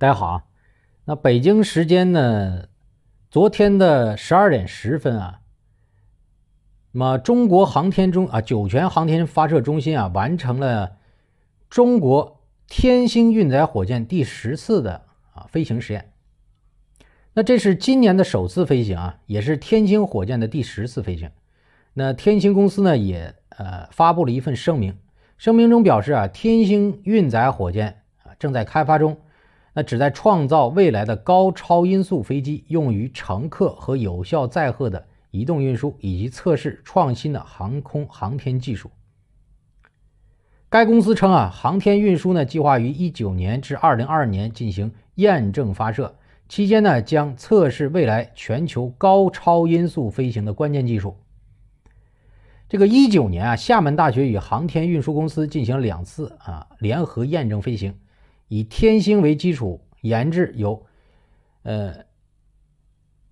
大家好啊，那北京时间呢，昨天的十二点十分啊，那么中国航天中啊，酒泉航天发射中心啊，完成了中国天星运载火箭第十次的啊飞行实验。那这是今年的首次飞行啊，也是天星火箭的第十次飞行。那天星公司呢也呃发布了一份声明，声明中表示啊，天星运载火箭啊正在开发中。那旨在创造未来的高超音速飞机，用于乘客和有效载荷的移动运输，以及测试创新的航空航天技术。该公司称啊，航天运输呢计划于一九年至二零二二年进行验证发射，期间呢将测试未来全球高超音速飞行的关键技术。这个一九年啊，厦门大学与航天运输公司进行两次啊联合验证飞行。以天星为基础研制由，呃，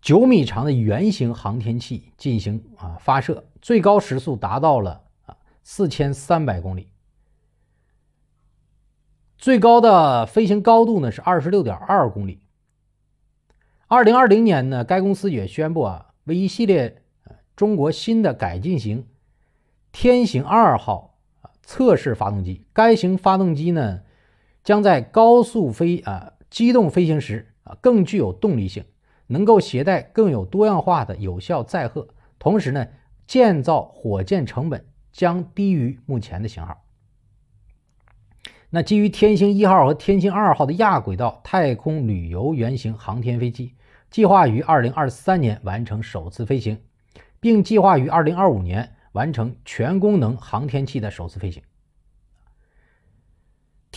九米长的圆形航天器进行啊发射，最高时速达到了啊四千三百公里，最高的飞行高度呢是二十六点二公里。二零二零年呢，该公司也宣布啊，为一系列中国新的改进型天行二号啊测试发动机，该型发动机呢。将在高速飞啊机动飞行时啊更具有动力性，能够携带更有多样化的有效载荷，同时呢建造火箭成本将低于目前的型号。那基于天星一号和天星二号的亚轨道太空旅游原型航天飞机，计划于二零二三年完成首次飞行，并计划于二零二五年完成全功能航天器的首次飞行。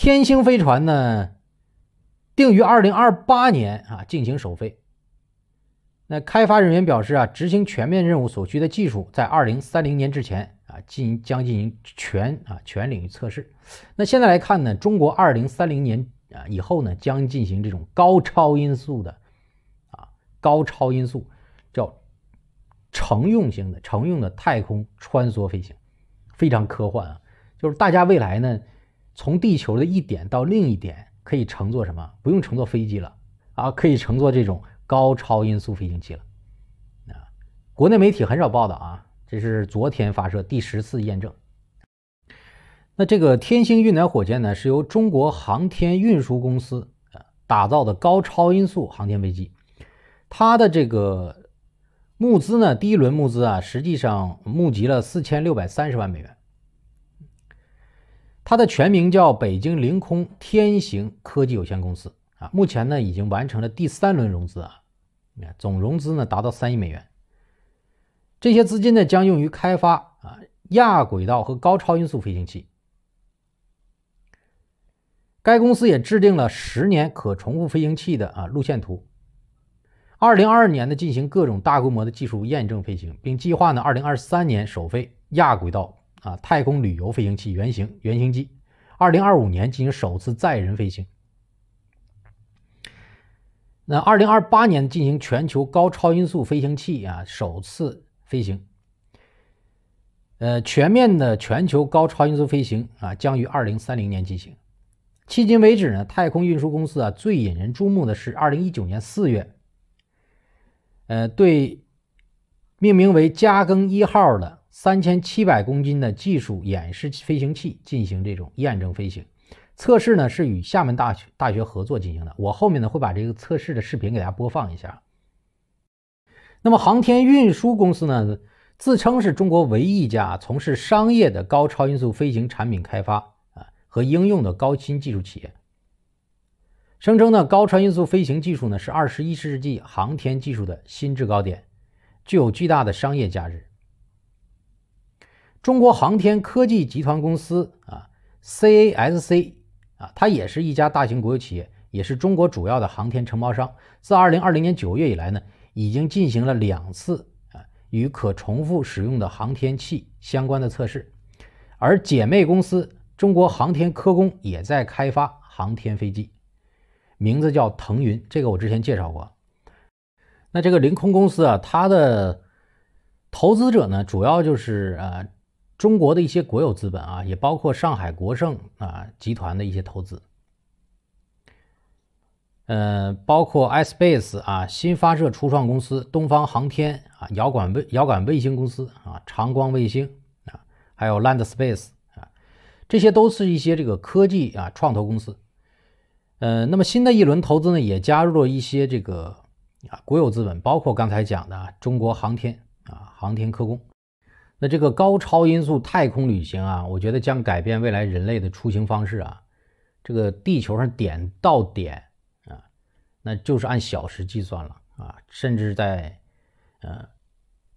天星飞船呢，定于二零二八年啊进行首飞。那开发人员表示啊，执行全面任务所需的技术，在二零三零年之前啊进将进行全啊全领域测试。那现在来看呢，中国二零三零年啊以后呢，将进行这种高超音速的啊高超音速叫乘用型的乘用的太空穿梭飞行，非常科幻啊！就是大家未来呢。从地球的一点到另一点，可以乘坐什么？不用乘坐飞机了啊，可以乘坐这种高超音速飞行器了。啊，国内媒体很少报道啊，这是昨天发射第十次验证。那这个天星运载火箭呢，是由中国航天运输公司打造的高超音速航天飞机。它的这个募资呢，第一轮募资啊，实际上募集了四千六百三十万美元。它的全名叫北京凌空天行科技有限公司啊，目前呢已经完成了第三轮融资啊，总融资呢达到三亿美元。这些资金呢将用于开发啊亚轨道和高超音速飞行器。该公司也制定了十年可重复飞行器的啊路线图。二零二二年呢进行各种大规模的技术验证飞行，并计划呢二零二三年首飞亚轨道。啊，太空旅游飞行器原型原型机，二零二五年进行首次载人飞行。那二零二八年进行全球高超音速飞行器啊首次飞行。呃，全面的全球高超音速飞行啊将于二零三零年进行。迄今为止呢，太空运输公司啊最引人注目的是二零一九年四月，呃，对命名为“加更一号”的。三千七百公斤的技术演示飞行器进行这种验证飞行测试呢，是与厦门大学大学合作进行的。我后面呢会把这个测试的视频给大家播放一下。那么，航天运输公司呢自称是中国唯一一家从事商业的高超音速飞行产品开发啊和应用的高新技术企业，声称呢高超音速飞行技术呢是二十一世纪航天技术的新制高点，具有巨大的商业价值。中国航天科技集团公司啊，CASC 啊，它也是一家大型国有企业，也是中国主要的航天承包商。自2020年9月以来呢，已经进行了两次啊与可重复使用的航天器相关的测试。而姐妹公司中国航天科工也在开发航天飞机，名字叫“腾云”。这个我之前介绍过。那这个凌空公司啊，它的投资者呢，主要就是啊。中国的一些国有资本啊，也包括上海国盛啊集团的一些投资，呃，包括 iSpace 啊新发射初创公司东方航天啊遥感卫遥感卫星公司啊长光卫星啊，还有 Land Space 啊，这些都是一些这个科技啊创投公司。呃，那么新的一轮投资呢，也加入了一些这个啊国有资本，包括刚才讲的中国航天啊航天科工。那这个高超音速太空旅行啊，我觉得将改变未来人类的出行方式啊。这个地球上点到点啊，那就是按小时计算了啊，甚至在呃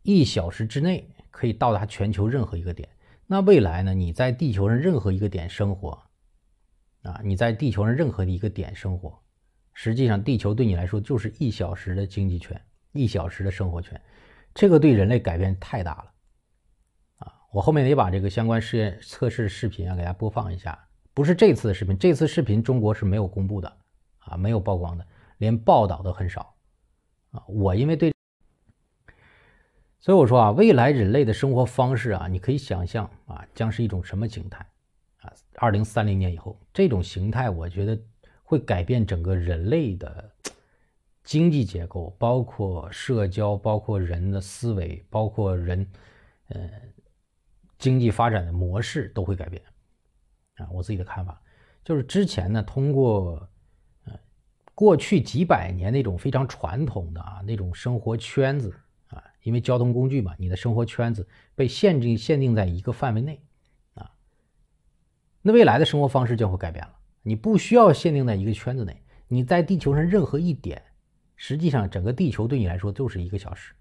一小时之内可以到达全球任何一个点。那未来呢，你在地球上任何一个点生活啊，你在地球上任何一个点生活，实际上地球对你来说就是一小时的经济圈，一小时的生活圈。这个对人类改变太大了。我后面得把这个相关试验测试视频啊给大家播放一下，不是这次的视频，这次视频中国是没有公布的啊，没有曝光的，连报道都很少，啊，我因为对，所以我说啊，未来人类的生活方式啊，你可以想象啊，将是一种什么形态啊？二零三零年以后，这种形态我觉得会改变整个人类的经济结构，包括社交，包括人的思维，包括人，嗯。经济发展的模式都会改变，啊，我自己的看法就是，之前呢，通过，呃，过去几百年那种非常传统的啊那种生活圈子啊，因为交通工具嘛，你的生活圈子被限制限定在一个范围内，啊，那未来的生活方式将会改变了，你不需要限定在一个圈子内，你在地球上任何一点，实际上整个地球对你来说就是一个小时，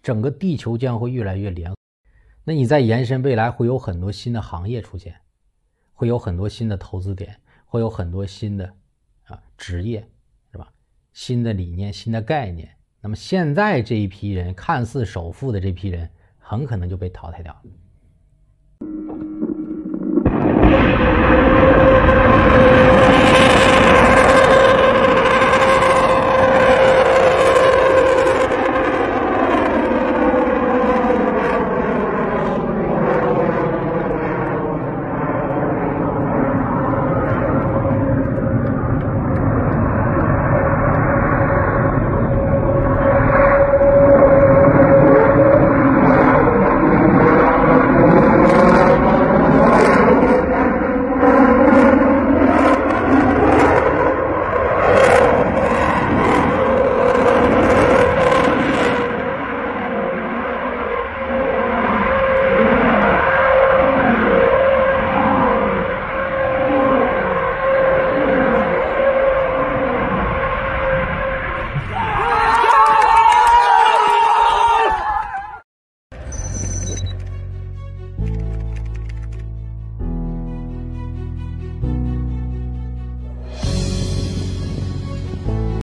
整个地球将会越来越联。那你在延伸未来，会有很多新的行业出现，会有很多新的投资点，会有很多新的啊职业，是吧？新的理念、新的概念。那么现在这一批人，看似首富的这批人，很可能就被淘汰掉了。